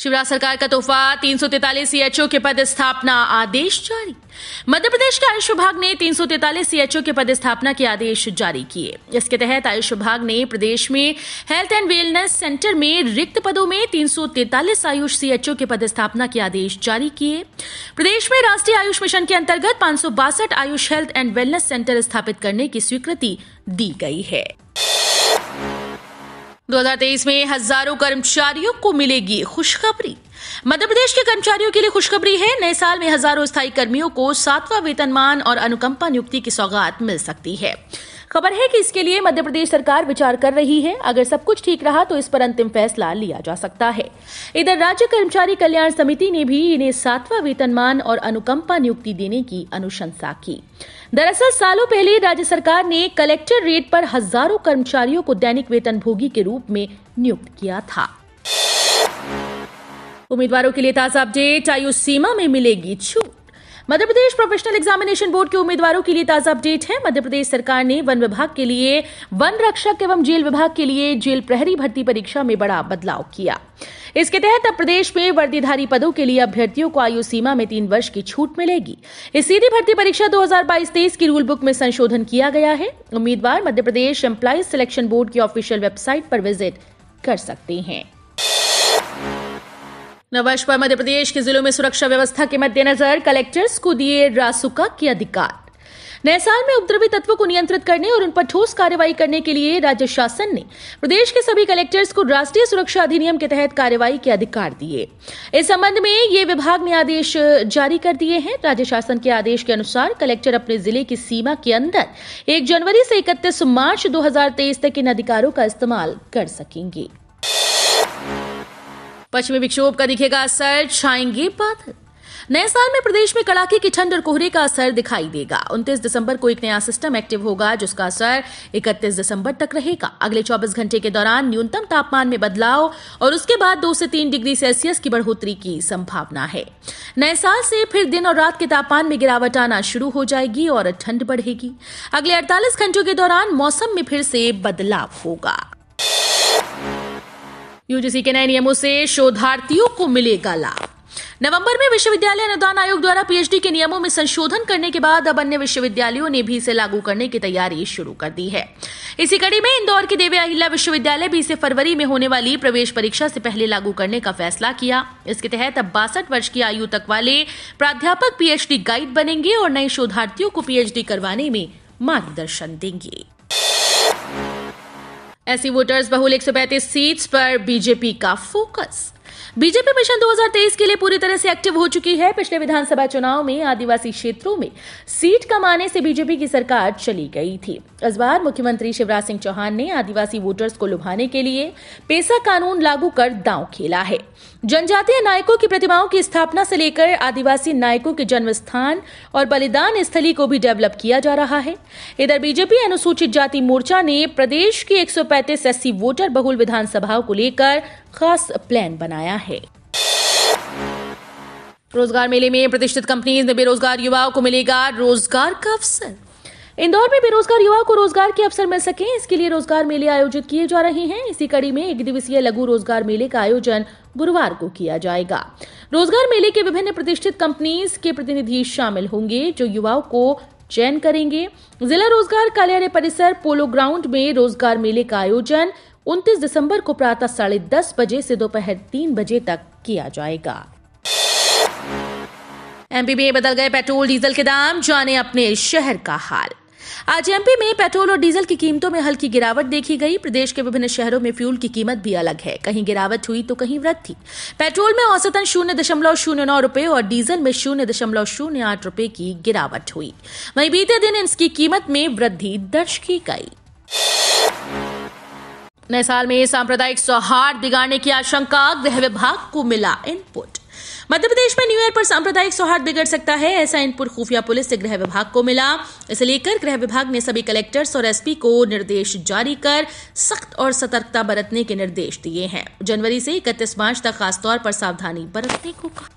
शिवराज सरकार का तोहफा तीन सौ तैतालीस सीएचओ के पद स्थापना आदेश जारी मध्य प्रदेश के आयुष विभाग ने तीन सौ तैतालीस सीएचओ के पद स्थापना के आदेश जारी किए इसके तहत आयुष विभाग ने प्रदेश में हेल्थ एंड वेलनेस सेंटर में रिक्त पदों में तीन सौ तैतालीस आयुष सीएचओ के पद स्थापना के आदेश जारी किए प्रदेश में राष्ट्रीय आयुष मिशन के अंतर्गत पांच सौ बासठ Ayush health and wellness centre स्थापित करने की स्वीकृति दी गई है 2023 में हजारों कर्मचारियों को मिलेगी खुशखबरी मध्य प्रदेश के कर्मचारियों के लिए खुशखबरी है नए साल में हजारों स्थायी कर्मियों को सातवां वेतनमान और अनुकंपा नियुक्ति की सौगात मिल सकती है खबर है कि इसके लिए मध्य प्रदेश सरकार विचार कर रही है अगर सब कुछ ठीक रहा तो इस पर अंतिम फैसला लिया जा सकता है इधर राज्य कर्मचारी कल्याण समिति ने भी इन्हें सातवां वेतनमान और अनुकंपा नियुक्ति देने की अनुशंसा की दरअसल सालों पहले राज्य सरकार ने कलेक्टर रेट पर हजारों कर्मचारियों को दैनिक वेतनभोगी के रूप में नियुक्त किया था उम्मीदवारों के लिए ताजा अपडेट आयु सीमा में मिलेगी छूट Madhya Pradesh professional examination board के उम्मीदवारों के लिए ताजा अपडेट है मध्य प्रदेश सरकार ने वन विभाग के लिए वन रक्षक एवं जेल विभाग के लिए जेल प्रहरी भर्ती परीक्षा में बड़ा बदलाव किया इसके तहत अब प्रदेश में वर्दीधारी पदों के लिए अभ्यर्थियों को आयु सीमा में तीन वर्ष की छूट मिलेगी इस सीधी भर्ती परीक्षा 2022-23 की रूल बुक में संशोधन किया गया है उम्मीदवार Madhya Pradesh employees selection board की ऑफिशियल वेबसाइट पर विजिट कर सकते हैं नववर्ष पर मध्य प्रदेश के जिलों में सुरक्षा व्यवस्था के मद्देनजर कलेक्टर्स को दिए रासुका के अधिकार नए साल में उपद्रवी तत्वों को नियंत्रित करने और उन पर ठोस कार्यवाही करने के लिए राज्य शासन ने प्रदेश के सभी कलेक्टर्स को राष्ट्रीय सुरक्षा अधिनियम के तहत कार्यवाही के अधिकार दिए इस संबंध में ये विभाग ने आदेश जारी कर दिए हैं राज्य शासन के आदेश के अनुसार कलेक्टर अपने जिले की सीमा के अंदर एक जनवरी से इकतीस मार्च दो तक इन अधिकारों का इस्तेमाल कर सकेंगे पश्चिमी विक्षोभ का दिखेगा असर छाएंगे बादल नए साल में प्रदेश में कड़ाके की ठंड और कोहरे का असर दिखाई देगा उनतीस दिसंबर को एक नया सिस्टम एक्टिव होगा जिसका असर इकतीस दिसंबर तक रहेगा अगले चौबीस घंटे के दौरान न्यूनतम तापमान में बदलाव और उसके बाद दो से तीन डिग्री सेल्सियस की बढ़ोतरी की संभावना है नए साल से फिर दिन और रात के तापमान में गिरावट आना शुरू हो जाएगी और ठंड बढ़ेगी अगले अड़तालीस घंटों के दौरान मौसम में फिर से बदलाव होगा यूजीसी के नए नियमों से शोधार्थियों को मिलेगा लाभ नवंबर में विश्वविद्यालय अनुदान आयोग द्वारा पीएचडी के नियमों में संशोधन करने के बाद अब अन्य विश्वविद्यालयों ने भी इसे लागू करने की तैयारी शुरू कर दी है इसी कड़ी में इंदौर के देवी अहिल्या विश्वविद्यालय भी इसे फरवरी में होने वाली प्रवेश परीक्षा से पहले लागू करने का फैसला किया इसके तहत अब बासठ वर्ष की आयु तक वाले प्राध्यापक पीएचडी गाइड बनेंगे और नए शोधार्थियों को पीएचडी करवाने में मार्गदर्शन देंगे ऐसी वोटर्स बहुल 135 सीट्स पर बीजेपी का फोकस बीजेपी मिशन 2023 के लिए पूरी तरह से एक्टिव हो चुकी है पिछले विधानसभा चुनाव में आदिवासी क्षेत्रों में सीट कमाने से बीजेपी की सरकार चली गई थी इस बार मुख्यमंत्री शिवराज सिंह चौहान ने आदिवासी वोटर्स को लुभाने के लिए पेशा कानून लागू कर दांव खेला है जनजातीय नायकों की प्रतिमाओं की स्थापना से लेकर आदिवासी नायकों के जन्म स्थान और बलिदान स्थली को भी डेवलप किया जा रहा है इधर बीजेपी अनुसूचित जाति मोर्चा ने प्रदेश की एक सौ वोटर बहुल विधानसभाओं को लेकर खास प्लान बनाया है रोजगार मेले में प्रतिष्ठित कंपनीज में बेरोजगार युवाओं को मिलेगा रोजगार का अवसर इंदौर में बेरोजगार युवाओं को रोजगार के अवसर मिल सके इसके लिए रोजगार मेले आयोजित किए जा रहे हैं इसी कड़ी में एक दिवसीय लघु रोजगार मेले का आयोजन गुरुवार को किया जाएगा रोजगार मेले के विभिन्न प्रतिष्ठित कंपनीज के प्रतिनिधि शामिल होंगे जो युवाओं को चयन करेंगे जिला रोजगार कार्यालय परिसर पोलो ग्राउंड में रोजगार मेले का आयोजन उनतीस दिसंबर को प्रातः साढ़े दस बजे से दोपहर तीन बजे तक किया जाएगा एमपी में बदल गए पेट्रोल डीजल के दाम जाने अपने शहर का हाल आज एमपी में पेट्रोल और डीजल की कीमतों में हल्की गिरावट देखी गई प्रदेश के विभिन्न शहरों में फ्यूल की कीमत भी अलग है कहीं गिरावट हुई तो कहीं वृद्धि पेट्रोल में औसतन शून्य दशमलव शून्य नौ रूपये और डीजल में शून्य दशमलव शून्य आठ रूपये की गिरावट हुई वहीं बीते दिन इसकी कीमत में वृद्धि दर्ज की गई नए साल में सांप्रदायिक सौहार्द बिगाड़ने की आशंका गृह विभाग को मिला इनपुट मध्य प्रदेश में न्यू ईयर पर सांप्रदायिक सौहार्द बिगड़ सकता है ऐसा इनपुट खुफिया पुलिस से गृह विभाग को मिला इसे लेकर गृह विभाग ने सभी कलेक्टर्स और एसपी को निर्देश जारी कर सख्त और सतर्कता बरतने के निर्देश दिए हैं जनवरी से इकतीस मार्च तक खासतौर पर सावधानी बरतने को कहा